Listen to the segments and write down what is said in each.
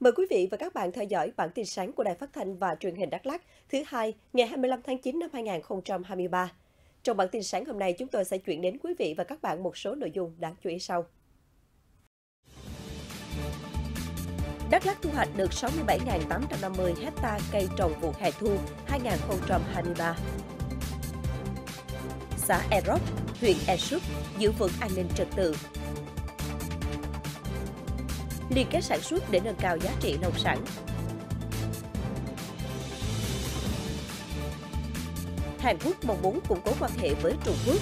Mời quý vị và các bạn theo dõi bản tin sáng của Đài Phát thanh và Truyền hình Đắk Lắk thứ hai ngày 25 tháng 9 năm 2023. Trong bản tin sáng hôm nay, chúng tôi sẽ chuyển đến quý vị và các bạn một số nội dung đáng chú ý sau. Đắk Lắk thu hoạch được 67.850 hecta cây trồng vụ hè thu 2023. Xã Erop, huyện Esup giữ vững an ninh trật tự liên kết sản xuất để nâng cao giá trị nông sản. Hàn Quốc mong muốn củng cố quan hệ với Trung Quốc.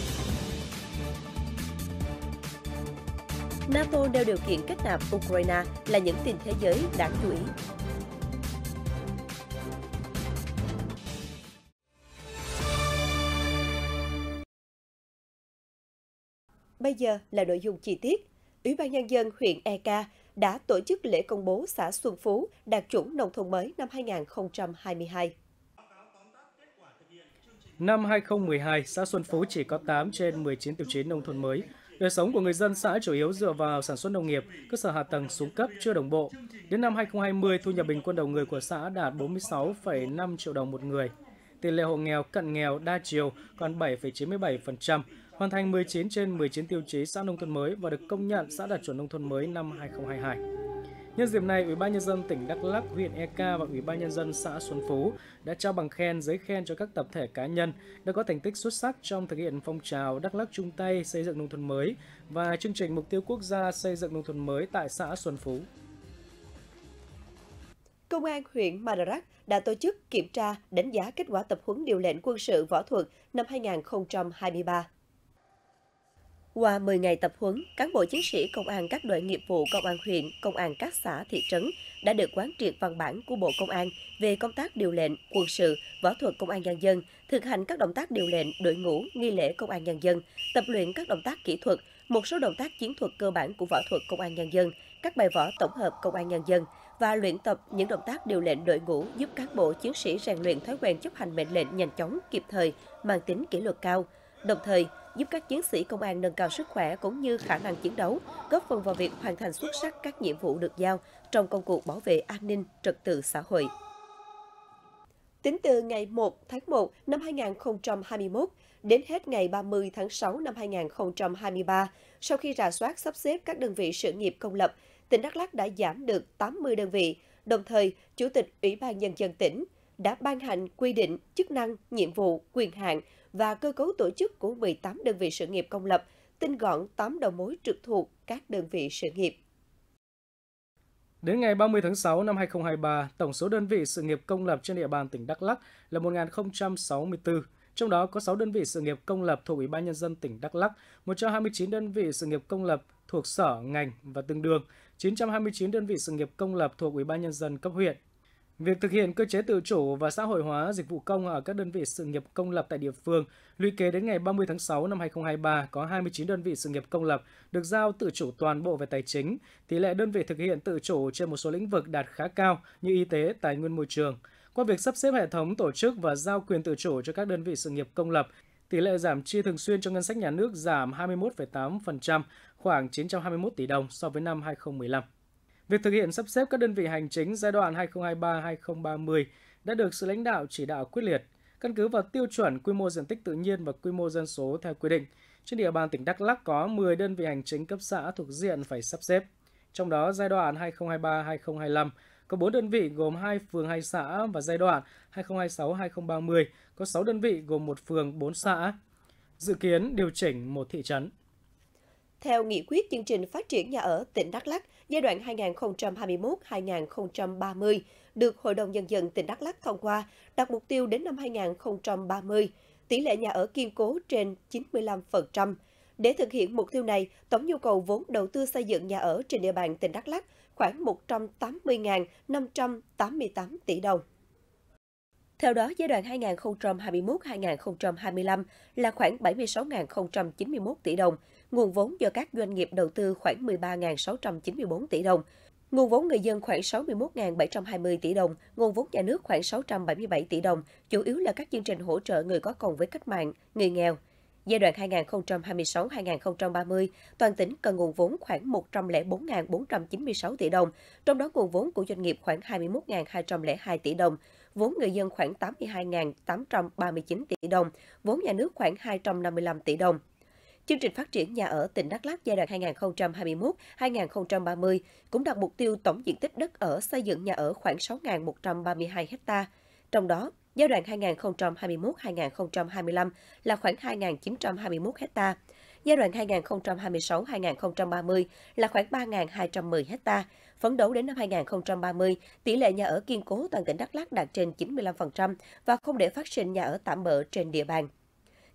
NATO nêu điều kiện kết nạp Ukraine là những tin thế giới đáng chú ý. Bây giờ là nội dung chi tiết. Ủy ban Nhân dân huyện Eka đã tổ chức lễ công bố xã Xuân Phú đạt chuẩn nông thôn mới năm 2022. Năm 2012, xã Xuân Phú chỉ có 8 trên 19 tiêu chí nông thôn mới. Đời sống của người dân xã chủ yếu dựa vào sản xuất nông nghiệp, cơ sở hạ tầng xuống cấp chưa đồng bộ. Đến năm 2020, thu nhập bình quân đầu người của xã đạt 46,5 triệu đồng một người. Tỷ lệ hộ nghèo cận nghèo đa chiều còn 7,97%, hoàn thành 19 trên 19 tiêu chí xã nông thôn mới và được công nhận xã đạt chuẩn nông thôn mới năm 2022. Nhân dịp này, Ủy ban nhân dân tỉnh Đắk Lắk, huyện Eka và Ủy ban nhân dân xã Xuân Phú đã trao bằng khen, giấy khen cho các tập thể cá nhân đã có thành tích xuất sắc trong thực hiện phong trào Đắk Lắk chung tay xây dựng nông thôn mới và chương trình mục tiêu quốc gia xây dựng nông thôn mới tại xã Xuân Phú. Công an huyện Madarak đã tổ chức kiểm tra, đánh giá kết quả tập huấn điều lệnh quân sự võ thuật năm 2023. Qua 10 ngày tập huấn, cán bộ chiến sĩ công an các đội nghiệp vụ công an huyện, công an các xã, thị trấn đã được quán triệt văn bản của Bộ Công an về công tác điều lệnh, quân sự, võ thuật công an nhân dân, thực hành các động tác điều lệnh, đội ngũ, nghi lễ công an nhân dân, tập luyện các động tác kỹ thuật, một số động tác chiến thuật cơ bản của võ thuật công an nhân dân, các bài võ tổng hợp công an nhân dân và luyện tập những động tác điều lệnh đội ngũ giúp cán bộ chiến sĩ rèn luyện thói quen chấp hành mệnh lệnh nhanh chóng, kịp thời, mang tính kỷ luật cao. Đồng thời, giúp các chiến sĩ công an nâng cao sức khỏe cũng như khả năng chiến đấu, góp phần vào việc hoàn thành xuất sắc các nhiệm vụ được giao trong công cuộc bảo vệ an ninh, trật tự xã hội. Tính từ ngày 1 tháng 1 năm 2021 đến hết ngày 30 tháng 6 năm 2023, sau khi rà soát sắp xếp các đơn vị sự nghiệp công lập, tỉnh Đắk lắc đã giảm được 80 đơn vị. Đồng thời, Chủ tịch Ủy ban Nhân dân tỉnh đã ban hành quy định chức năng, nhiệm vụ, quyền hạn và cơ cấu tổ chức của 18 đơn vị sự nghiệp công lập, tinh gọn 8 đầu mối trực thuộc các đơn vị sự nghiệp. Đến ngày 30 tháng 6 năm 2023, tổng số đơn vị sự nghiệp công lập trên địa bàn tỉnh Đắk Lắk là 1064, trong đó có 6 đơn vị sự nghiệp công lập thuộc Ủy ban nhân dân tỉnh Đắk Lắk, 129 đơn vị sự nghiệp công lập thuộc sở, ngành và tương đương, 929 đơn vị sự nghiệp công lập thuộc Ủy ban nhân dân cấp huyện, Việc thực hiện cơ chế tự chủ và xã hội hóa dịch vụ công ở các đơn vị sự nghiệp công lập tại địa phương, lũy kế đến ngày 30 tháng 6 năm 2023 có 29 đơn vị sự nghiệp công lập được giao tự chủ toàn bộ về tài chính. Tỷ lệ đơn vị thực hiện tự chủ trên một số lĩnh vực đạt khá cao như y tế, tài nguyên môi trường. Qua việc sắp xếp hệ thống tổ chức và giao quyền tự chủ cho các đơn vị sự nghiệp công lập, tỷ lệ giảm chi thường xuyên cho ngân sách nhà nước giảm 21,8%, khoảng 921 tỷ đồng so với năm 2015. Việc thực hiện sắp xếp các đơn vị hành chính giai đoạn 2023-2030 đã được sự lãnh đạo chỉ đạo quyết liệt, căn cứ vào tiêu chuẩn quy mô diện tích tự nhiên và quy mô dân số theo quy định. Trên địa bàn tỉnh Đắk Lắk có 10 đơn vị hành chính cấp xã thuộc diện phải sắp xếp. Trong đó giai đoạn 2023-2025 có 4 đơn vị gồm 2 phường 2 xã và giai đoạn 2026-2030 có 6 đơn vị gồm 1 phường 4 xã. Dự kiến điều chỉnh một thị trấn. Theo nghị quyết chương trình phát triển nhà ở tỉnh Đắk Lắk giai đoạn 2021-2030 được Hội đồng Nhân dân tỉnh Đắk Lắk thông qua, đặt mục tiêu đến năm 2030, tỷ lệ nhà ở kiên cố trên 95%. Để thực hiện mục tiêu này, tổng nhu cầu vốn đầu tư xây dựng nhà ở trên địa bàn tỉnh Đắk Lắk khoảng 180.588 tỷ đồng. Theo đó, giai đoạn 2021-2025 là khoảng 76.091 tỷ đồng, nguồn vốn do các doanh nghiệp đầu tư khoảng 13.694 tỷ đồng, nguồn vốn người dân khoảng 61.720 tỷ đồng, nguồn vốn nhà nước khoảng 677 tỷ đồng, chủ yếu là các chương trình hỗ trợ người có công với cách mạng, người nghèo. Giai đoạn 2026-2030, toàn tỉnh cần nguồn vốn khoảng 104.496 tỷ đồng, trong đó nguồn vốn của doanh nghiệp khoảng 21.202 tỷ đồng, vốn người dân khoảng 82.839 tỷ đồng, vốn nhà nước khoảng 255 tỷ đồng. Chương trình phát triển nhà ở tỉnh Đắk Lắk giai đoạn 2021-2030 cũng đặt mục tiêu tổng diện tích đất ở xây dựng nhà ở khoảng 6.132 ha. Trong đó, giai đoạn 2021-2025 là khoảng 2.921 ha, giai đoạn 2026-2030 là khoảng 3.210 ha. Phấn đấu đến năm 2030, tỷ lệ nhà ở kiên cố toàn tỉnh Đắk Lắk đạt trên 95% và không để phát sinh nhà ở tạm bỡ trên địa bàn.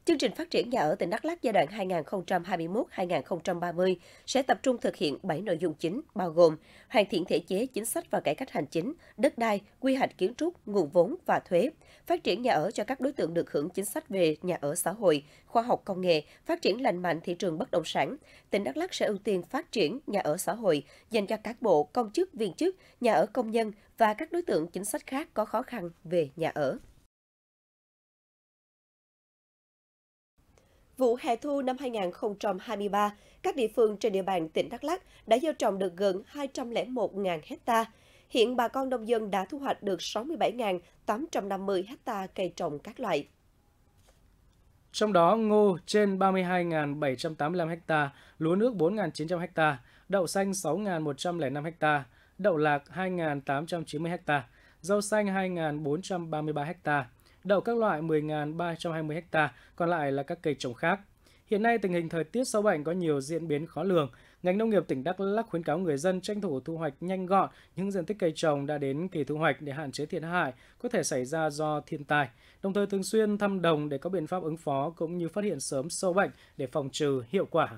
Chương trình phát triển nhà ở tỉnh Đắk Lắk giai đoạn 2021-2030 sẽ tập trung thực hiện 7 nội dung chính bao gồm hoàn thiện thể chế chính sách và cải cách hành chính, đất đai, quy hoạch kiến trúc, nguồn vốn và thuế, phát triển nhà ở cho các đối tượng được hưởng chính sách về nhà ở xã hội, khoa học công nghệ, phát triển lành mạnh thị trường bất động sản. Tỉnh Đắk Lắk sẽ ưu tiên phát triển nhà ở xã hội dành cho cán bộ, công chức, viên chức, nhà ở công nhân và các đối tượng chính sách khác có khó khăn về nhà ở. Vụ hè thu năm 2023, các địa phương trên địa bàn tỉnh Đắk lắc đã gieo trồng được gần 201.000 hecta. Hiện bà con nông dân đã thu hoạch được 67.850 hecta cây trồng các loại. Trong đó, ngô trên 32.785 ha, lúa nước 4.900 ha, đậu xanh 6.105 ha, đậu lạc 2.890 ha, rau xanh 2.433 ha, đậu các loại 10.320 ha, còn lại là các cây trồng khác. Hiện nay tình hình thời tiết sâu bệnh có nhiều diễn biến khó lường. Ngành nông nghiệp tỉnh Đắk Lắk khuyến cáo người dân tranh thủ thu hoạch nhanh gọn những diện tích cây trồng đã đến kỳ thu hoạch để hạn chế thiệt hại có thể xảy ra do thiên tai. Đồng thời thường xuyên thăm đồng để có biện pháp ứng phó cũng như phát hiện sớm sâu bệnh để phòng trừ hiệu quả.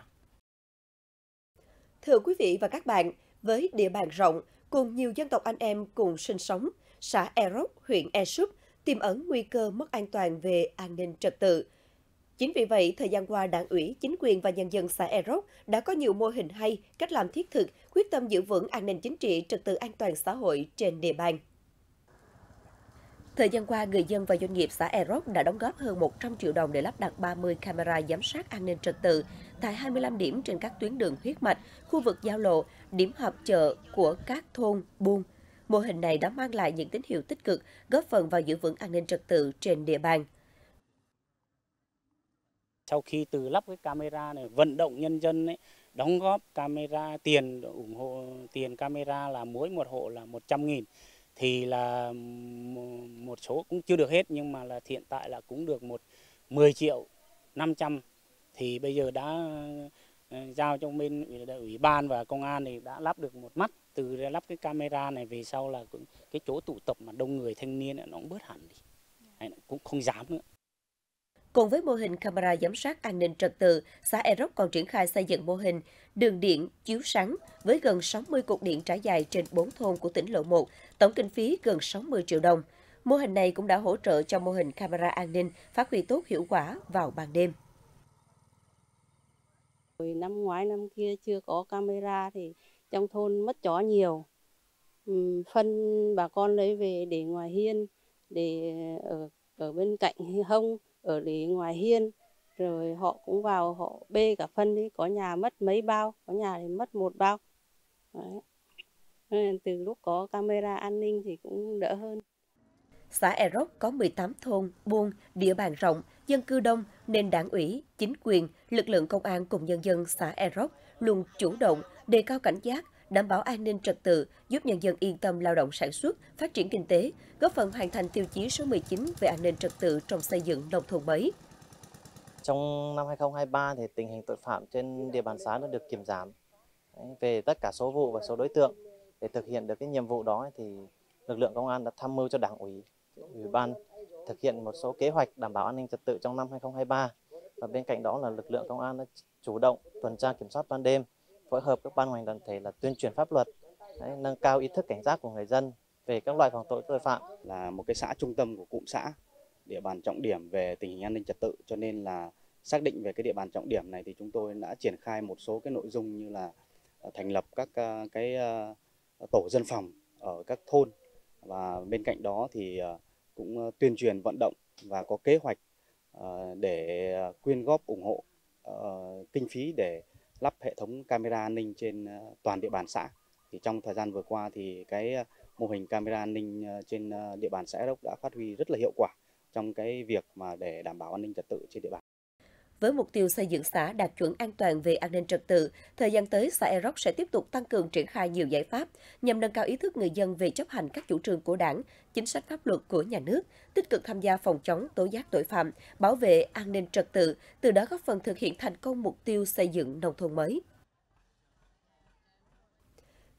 Thưa quý vị và các bạn, với địa bàn rộng cùng nhiều dân tộc anh em cùng sinh sống, xã E Rốc, huyện E Súp tiềm ẩn nguy cơ mất an toàn về an ninh trật tự. Chính vì vậy, thời gian qua, đảng ủy, chính quyền và nhân dân xã Erốc đã có nhiều mô hình hay, cách làm thiết thực, quyết tâm giữ vững an ninh chính trị, trật tự an toàn xã hội trên địa bàn. Thời gian qua, người dân và doanh nghiệp xã Erok đã đóng góp hơn 100 triệu đồng để lắp đặt 30 camera giám sát an ninh trật tự tại 25 điểm trên các tuyến đường huyết mạch, khu vực giao lộ, điểm họp chợ của các thôn, buôn, mô hình này đã mang lại những tín hiệu tích cực, góp phần vào giữ vững an ninh trật tự trên địa bàn. Sau khi từ lắp cái camera này, vận động nhân dân ấy, đóng góp camera tiền ủng hộ tiền camera là mỗi một hộ là 100 nghìn thì là một số cũng chưa được hết nhưng mà là hiện tại là cũng được một 10 triệu 500 thì bây giờ đã ờ, giao cho bên ủy ban và công an thì đã lắp được một mắt từ lắp cái camera này về sau là cái chỗ tụ tập mà đông người thanh niên nó cũng bớt hẳn đi cũng không dám nữa Cùng với mô hình camera giám sát an ninh trật tự, xã E còn triển khai xây dựng mô hình đường điện chiếu sáng với gần 60 cột điện trải dài trên 4 thôn của tỉnh Lộ 1, tổng kinh phí gần 60 triệu đồng. Mô hình này cũng đã hỗ trợ cho mô hình camera an ninh phát huy tốt hiệu quả vào ban đêm. Năm ngoái năm kia chưa có camera thì trong thôn mất chó nhiều phân bà con lấy về để ngoài hiên để ở ở bên cạnh hông ở để ngoài hiên rồi họ cũng vào họ bê cả phân đi có nhà mất mấy bao có nhà thì mất một bao Đấy. từ lúc có camera an ninh thì cũng đỡ hơn xã Erok có 18 thôn, buôn, địa bàn rộng, dân cư đông nên đảng ủy, chính quyền, lực lượng công an cùng nhân dân xã Erok luôn chủ động đề cao cảnh giác, đảm bảo an ninh trật tự, giúp nhân dân yên tâm lao động sản xuất, phát triển kinh tế, góp phần hoàn thành tiêu chí số 19 về an ninh trật tự trong xây dựng nông thôn mới. Trong năm 2023 thì tình hình tội phạm trên địa bàn xã đã được kiềm giảm về tất cả số vụ và số đối tượng để thực hiện được cái nhiệm vụ đó thì lực lượng công an đã tham mưu cho đảng ủy, ủy ban thực hiện một số kế hoạch đảm bảo an ninh trật tự trong năm 2023 và bên cạnh đó là lực lượng công an đã chủ động tuần tra kiểm soát ban đêm phối hợp các ban ngành đoàn thể là tuyên truyền pháp luật, đấy, nâng cao ý thức cảnh giác của người dân về các loại phòng tội tội phạm. Là một cái xã trung tâm của cụm xã, địa bàn trọng điểm về tình hình an ninh trật tự cho nên là xác định về cái địa bàn trọng điểm này thì chúng tôi đã triển khai một số cái nội dung như là ờ, thành lập các ờ, cái ờ, tổ dân phòng ở các thôn và bên cạnh đó thì cũng tuyên truyền vận động và có kế hoạch để quyên góp ủng hộ kinh phí để lắp hệ thống camera an ninh trên ờ, toàn địa bàn xã. Thì trong thời gian vừa qua thì cái ờ, mô hình camera an ninh ờ, trên địa bàn xã Đốc đã phát huy rất là hiệu quả trong cái việc mà để đảm bảo an ninh trật tự trên địa bàn. Với mục tiêu xây dựng xã đạt chuẩn an toàn về an ninh trật tự, thời gian tới xã Eroc sẽ tiếp tục tăng cường triển khai nhiều giải pháp nhằm nâng cao ý thức người dân về chấp hành các chủ trương của Đảng, chính sách pháp luật của nhà nước, tích cực tham gia phòng chống tố giác tội phạm, bảo vệ an ninh trật tự, từ đó góp phần thực hiện thành công mục tiêu xây dựng nông thôn mới.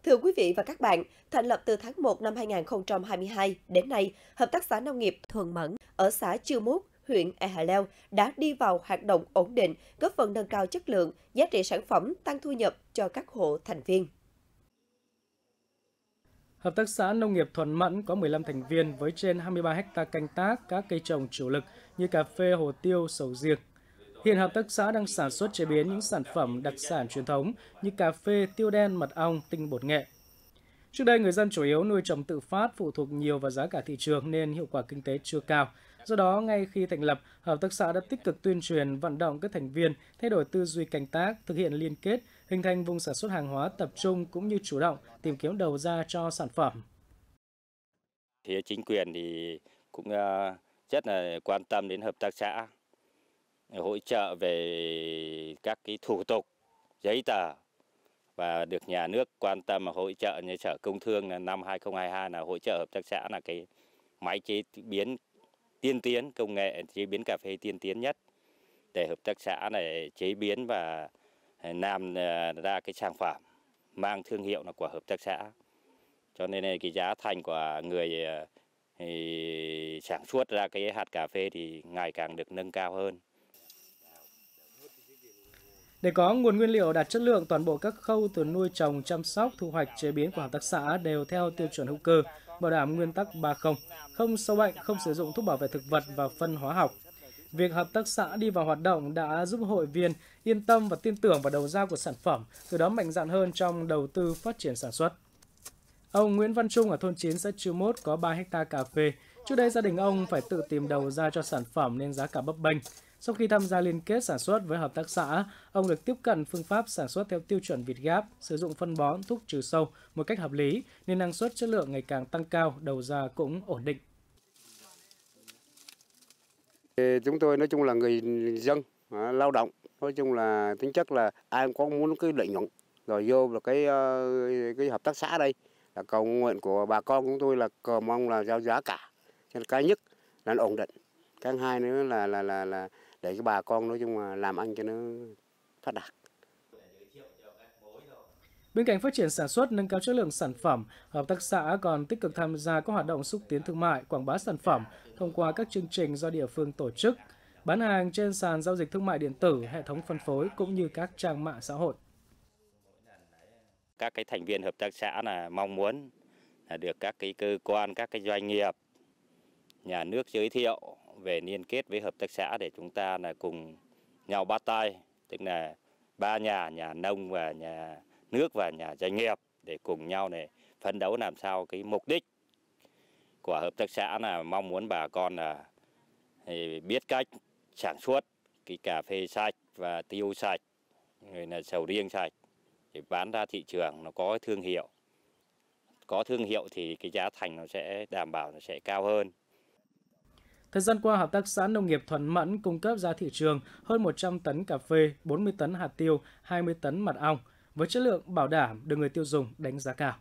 Thưa quý vị và các bạn, thành lập từ tháng 1 năm 2022 đến nay, Hợp tác xã Nông nghiệp Thuận Mẫn ở xã Chư Mốt, huyện Ehaleo đã đi vào hoạt động ổn định, góp phần nâng cao chất lượng, giá trị sản phẩm, tăng thu nhập cho các hộ thành viên. Hợp tác xã Nông nghiệp thuận Mẫn có 15 thành viên với trên 23 hecta canh tác các cây trồng chủ lực như cà phê, hồ tiêu, sầu riêng. Hiện hợp tác xã đang sản xuất chế biến những sản phẩm đặc sản truyền thống như cà phê, tiêu đen, mật ong, tinh bột nghệ. Trước đây, người dân chủ yếu nuôi trồng tự phát phụ thuộc nhiều vào giá cả thị trường nên hiệu quả kinh tế chưa cao. Do đó, ngay khi thành lập, Hợp tác xã đã tích cực tuyên truyền, vận động các thành viên thay đổi tư duy canh tác, thực hiện liên kết, hình thành vùng sản xuất hàng hóa tập trung cũng như chủ động tìm kiếm đầu ra cho sản phẩm. Phía chính quyền thì cũng ờ, rất là quan tâm đến hợp tác xã, hỗ trợ về các cái thủ tục, giấy tờ và được nhà nước quan tâm và hỗ trợ như sở công thương là năm 2022 là hỗ trợ hợp tác xã là cái máy chế biến tiên tiến, công nghệ chế biến cà phê tiên tiến nhất để hợp tác xã này chế biến và à, làm à, ra cái sản phẩm mang thương hiệu là của hợp tác xã. Cho nên cái giá thành của người à, thì sản xuất ra cái hạt cà phê thì ngày càng được nâng cao hơn. Để có nguồn nguyên liệu đạt chất lượng, toàn bộ các khâu từ nuôi trồng, chăm sóc, thu hoạch, chế biến của hợp tác xã đều theo tiêu chuẩn hữu cơ bảo đảm nguyên tắc 30, không sâu bệnh, không sử dụng thuốc bảo vệ thực vật và phân hóa học. Việc hợp tác xã đi vào hoạt động đã giúp hội viên yên tâm và tin tưởng vào đầu ra của sản phẩm, từ đó mạnh dạn hơn trong đầu tư phát triển sản xuất. Ông Nguyễn Văn Trung ở thôn 9 xã Chư Mốt có 3 hecta cà phê. Trước đây gia đình ông phải tự tìm đầu ra cho sản phẩm nên giá cả bấp bênh. Sau khi tham gia liên kết sản xuất với hợp tác xã, ông được tiếp cận phương pháp sản xuất theo tiêu chuẩn Việt Gáp, sử dụng phân bón thuốc trừ sâu một cách hợp lý nên năng suất chất lượng ngày càng tăng cao, đầu ra cũng ổn định. Chúng tôi nói chung là người dân, à, lao động, nói chung là tính chất là ai cũng có muốn cái lợi nhuận rồi vô là cái ờ, cái hợp tác xã đây là cầu nguyện của bà con chúng tôi là cầu mong là giao giá cả cho cái nhất là ổn định cái hai nữa là là là là để cho bà con nói chung là làm ăn cho nó phát đạt. Bên cạnh phát triển sản xuất, nâng cao chất lượng sản phẩm, hợp tác xã còn tích cực tham gia các hoạt động xúc tiến thương mại, quảng bá sản phẩm thông qua các chương trình do địa phương tổ chức, bán hàng trên sàn giao dịch thương mại điện tử, hệ thống phân phối cũng như các trang mạng xã hội. Các cái thành viên hợp tác xã là mong muốn là được các cái cơ quan, các cái doanh nghiệp, nhà nước giới thiệu về liên kết với hợp tác xã để chúng ta là cùng nhau bắt tay, tức là ba nhà, nhà nông và nhà nước và nhà doanh nghiệp để cùng nhau này phấn đấu làm sao cái mục đích của hợp tác xã là mong muốn bà con là biết cách sản xuất cái cà phê sạch và tiêu sạch người là sầu riêng sạch để bán ra thị trường nó có thương hiệu có thương hiệu thì cái giá thành nó sẽ đảm bảo nó sẽ cao hơn Thời gian qua, Hợp tác xã Nông nghiệp Thuận Mẫn cung cấp ra thị trường hơn 100 tấn cà phê, 40 tấn hạt tiêu, 20 tấn mật ong, với chất lượng bảo đảm được người tiêu dùng đánh giá cao.